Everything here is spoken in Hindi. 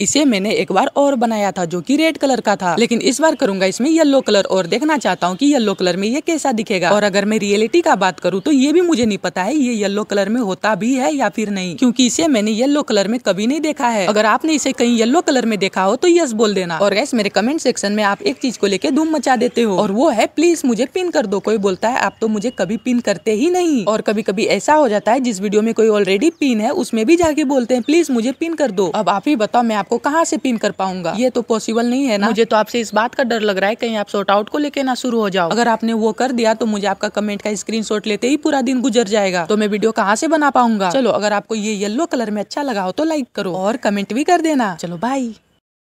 इसे मैंने एक बार और बनाया था जो कि रेड कलर का था लेकिन इस बार करूंगा इसमें येलो कलर और देखना चाहता हूँ कि येलो कलर में ये कैसा दिखेगा और अगर मैं रियलिटी का बात करूँ तो ये भी मुझे नहीं पता है ये येलो कलर में होता भी है या फिर नहीं क्योंकि इसे मैंने येलो कलर में कभी नहीं देखा है अगर आपने इसे कहीं येलो कलर में देखा हो तो यस बोल देना और गैस मेरे कमेंट सेक्शन में आप एक चीज को लेकर धूम मचा देते हो और वो है प्लीज मुझे पिन कर दो कोई बोलता है आप तो मुझे कभी पिन करते ही नहीं और कभी कभी ऐसा हो जाता है जिस वीडियो में कोई ऑलरेडी पिन है उसमें भी जाके बोलते हैं प्लीज मुझे पिन कर दो अब आप ही बताओ मैं आप आपको कहाँ से पिन कर पाऊंगा ये तो पॉसिबल नहीं है ना मुझे तो आपसे इस बात का डर लग रहा है कहीं आप शॉर्ट आउट को लेके ना शुरू हो जाओ अगर आपने वो कर दिया तो मुझे आपका कमेंट का स्क्रीन लेते ही पूरा दिन गुजर जाएगा तो मैं वीडियो कहाँ से बना पाऊंगा चलो अगर आपको ये येलो कलर में अच्छा लगा हो तो लाइक करो और कमेंट भी कर देना चलो बाई